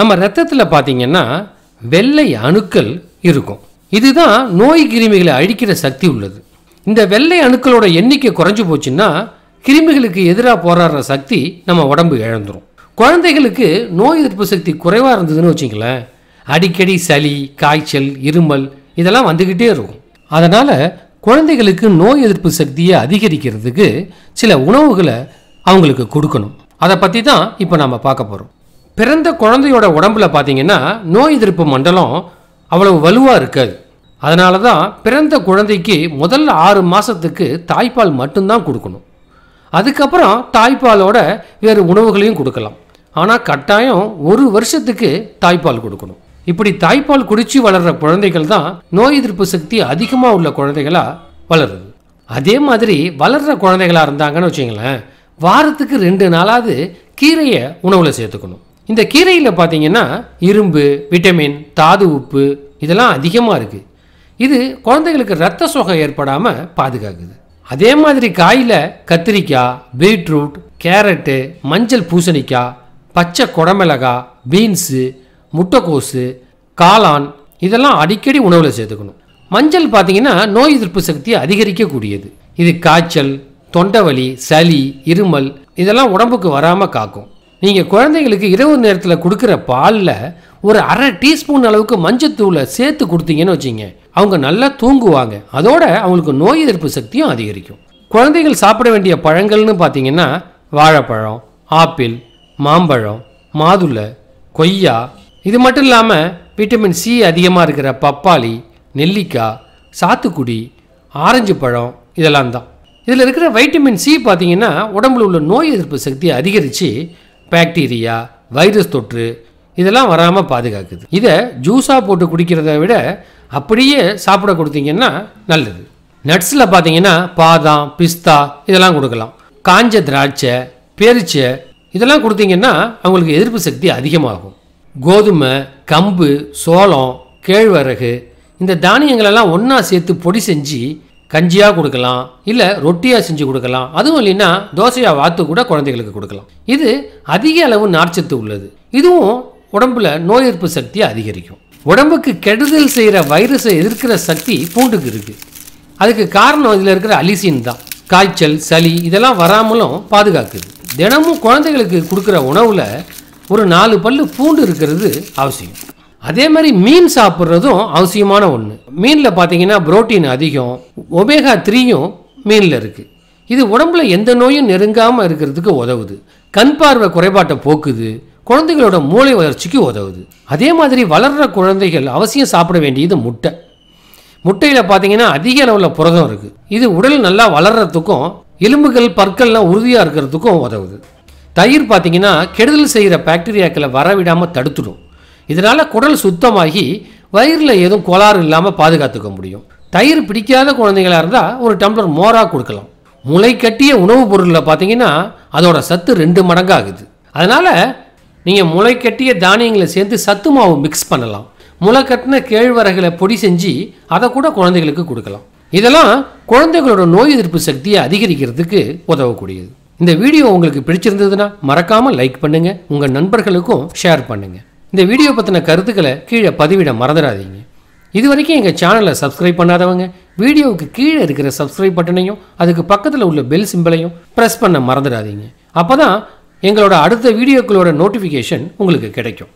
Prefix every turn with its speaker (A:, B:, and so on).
A: நம்ம ரத்தத்தில் பார்த்தீங்கன்னா வெள்ளை அணுக்கள் இருக்கும் இதுதான் நோய் கிருமிகளை அழிக்கிற சக்தி உள்ளது இந்த வெள்ளை அணுக்களோட எண்ணிக்கை குறைஞ்சி போச்சுன்னா கிருமிகளுக்கு எதிராக போராடுற சக்தி நம்ம உடம்பு இழந்துடும் குழந்தைகளுக்கு நோய் எதிர்ப்பு சக்தி குறைவாக இருந்ததுன்னு வச்சிங்களேன் அடிக்கடி சளி காய்ச்சல் இருமல் இதெல்லாம் வந்துக்கிட்டே இருக்கும் அதனால் குழந்தைகளுக்கு நோய் எதிர்ப்பு சக்தியை அதிகரிக்கிறதுக்கு சில உணவுகளை அவங்களுக்கு கொடுக்கணும் அதை பற்றி தான் இப்போ நாம் பார்க்க போகிறோம் பிறந்த குழந்தையோட உடம்புல பார்த்தீங்கன்னா நோய் எதிர்ப்பு மண்டலம் அவ்வளவு வலுவாக இருக்காது அதனால தான் பிறந்த குழந்தைக்கு முதல் ஆறு மாதத்துக்கு தாய்ப்பால் மட்டும்தான் கொடுக்கணும் அதுக்கப்புறம் தாய்ப்பாலோட வேறு உணவுகளையும் கொடுக்கலாம் ஆனால் கட்டாயம் ஒரு வருஷத்துக்கு தாய்ப்பால் கொடுக்கணும் இப்படி தாய்ப்பால் குடிச்சு வளர்கிற குழந்தைகள் தான் நோய் எதிர்ப்பு சக்தி அதிகமாக உள்ள குழந்தைகளாக வளருது அதே மாதிரி வளர்கிற குழந்தைகளாக இருந்தாங்கன்னு வச்சுங்களேன் வாரத்துக்கு ரெண்டு நாளாவது கீரையை உணவில் சேர்த்துக்கணும் இந்த கீரையில் பார்த்தீங்கன்னா இரும்பு விட்டமின் தாது உப்பு இதெல்லாம் அதிகமாக இருக்குது இது குழந்தைகளுக்கு ரத்த சோகை ஏற்படாமல் பாதுகாக்குது அதே மாதிரி காயில் கத்திரிக்காய் பீட்ரூட் கேரட்டு மஞ்சள் பூசணிக்காய் பச்சை குடமிளகா பீன்ஸு முட்டைக்கோசு காளான் இதெல்லாம் அடிக்கடி உணவில் சேர்த்துக்கணும் மஞ்சள் பார்த்தீங்கன்னா நோய் எதிர்ப்பு சக்தியை அதிகரிக்கக்கூடியது இது காய்ச்சல் தொண்டை வலி சளி இருமல் இதெல்லாம் உடம்புக்கு வராமல் காக்கும் நீங்கள் குழந்தைங்களுக்கு இரவு நேரத்தில் கொடுக்குற பாலில் ஒரு அரை டீஸ்பூன் அளவுக்கு மஞ்சத்தூளை சேர்த்து கொடுத்தீங்கன்னு வச்சிங்க அவங்க நல்லா தூங்குவாங்க அதோட அவங்களுக்கு நோய் எதிர்ப்பு சக்தியும் அதிகரிக்கும் குழந்தைகள் சாப்பிட வேண்டிய பழங்கள்னு பார்த்தீங்கன்னா வாழைப்பழம் ஆப்பிள் மாம்பழம் மாதுளை கொய்யா இது மட்டும் இல்லாமல் விட்டமின் சி அதிகமாக இருக்கிற பப்பாளி நெல்லிக்காய் சாத்துக்குடி ஆரஞ்சு பழம் இதெல்லாம் தான் இதில் இருக்கிற வைட்டமின் சி பார்த்தீங்கன்னா உடம்புல உள்ள நோய் எதிர்ப்பு சக்தியை அதிகரித்து பாக்டீரியா வைரஸ் தொற்று இதெல்லாம் வராமல் பாதுகாக்குது இதை ஜூஸாக போட்டு குடிக்கிறத விட அப்படியே சாப்பிட கொடுத்தீங்கன்னா நல்லது நட்ஸில் பார்த்தீங்கன்னா பாதாம் பிஸ்தா இதெல்லாம் கொடுக்கலாம் காஞ்ச திராட்சை பெருச்சை இதெல்லாம் கொடுத்தீங்கன்னா அவங்களுக்கு எதிர்ப்பு சக்தி அதிகமாகும் கோதுமை கம்பு சோளம் கேழ்வரகு இந்த தானியங்களெல்லாம் ஒன்றா சேர்த்து பொடி செஞ்சு கஞ்சியாக கொடுக்கலாம் இல்லை ரொட்டியாக செஞ்சு கொடுக்கலாம் அதுவும் இல்லைன்னா தோசையாக வாத்து கூட குழந்தைகளுக்கு கொடுக்கலாம் இது அதிக அளவு நார்ச்சத்து உள்ளது இதுவும் உடம்புல நோய் எதிர்ப்பு சக்தியை அதிகரிக்கும் உடம்புக்கு கெடுதல் செய்கிற வைரஸை எதிர்க்கிற சக்தி பூண்டுக்கு இருக்குது அதுக்கு காரணம் இதில் இருக்கிற அலிசின் தான் காய்ச்சல் சளி இதெல்லாம் வராமலும் பாதுகாக்குது தினமும் குழந்தைகளுக்கு கொடுக்குற உணவில் ஒரு நாலு பல்லு பூண்டு இருக்கிறது அவசியம் அதே மாதிரி மீன் சாப்பிட்றதும் அவசியமான ஒன்று மீனில் பார்த்தீங்கன்னா புரோட்டீன் அதிகம் ஒபேகா த்ரீயும் மீனில் இருக்குது இது உடம்புல எந்த நோயும் நெருங்காமல் இருக்கிறதுக்கு உதவுது கண் பார்வை குறைபாட்டை போக்குது குழந்தைகளோட மூளை வளர்ச்சிக்கு உதவுது அதே மாதிரி வளர்கிற குழந்தைகள் அவசியம் சாப்பிட வேண்டியது முட்டை முட்டையில் பார்த்தீங்கன்னா அதிக அளவில் புரதம் இருக்குது இது உடல் நல்லா வளர்கிறதுக்கும் எலும்புகள் பற்கள்லாம் உறுதியாக இருக்கிறதுக்கும் உதவுது தயிர் பார்த்தீங்கன்னா கெடுதல் செய்கிற பாக்டீரியாக்களை வரவிடாமல் தடுத்துடும் இதனால் குடல் சுத்தமாகி வயிறில் எதுவும் கோளாறு இல்லாமல் பாதுகாத்துக்க முடியும் தயிர் பிடிக்காத குழந்தைங்களாக இருந்தால் ஒரு டம்ளர் மோராக கொடுக்கலாம் முளை கட்டிய உணவுப் பொருளில் பார்த்தீங்கன்னா அதோட சத்து ரெண்டு மடங்காகுது அதனால் நீங்கள் முளை கட்டிய தானியங்களை சேர்ந்து சத்து மாவு மிக்ஸ் பண்ணலாம் முளை கட்டின கேழ்வரகளை பொடி செஞ்சு அதை கூட குழந்தைகளுக்கு கொடுக்கலாம் இதெல்லாம் குழந்தைகளோட நோய் எதிர்ப்பு சக்தியை அதிகரிக்கிறதுக்கு உதவக்கூடியது இந்த வீடியோ உங்களுக்கு பிடிச்சிருந்ததுன்னா மறக்காமல் லைக் பண்ணுங்கள் உங்கள் நண்பர்களுக்கும் ஷேர் பண்ணுங்கள் இந்த வீடியோ பற்றின கருத்துக்களை கீழே பதிவிட மறந்துடாதீங்க இது வரைக்கும் எங்கள் சேனலை சப்ஸ்கிரைப் பண்ணாதவங்க வீடியோவுக்கு கீழே இருக்கிற சப்ஸ்கிரைப் பட்டனையும் அதுக்கு பக்கத்தில் உள்ள பெல் சிம்பிளையும் ப்ரெஸ் பண்ண மறந்துடாதீங்க அப்போ தான் எங்களோட அடுத்த வீடியோக்களோட நோட்டிஃபிகேஷன் உங்களுக்கு கிடைக்கும்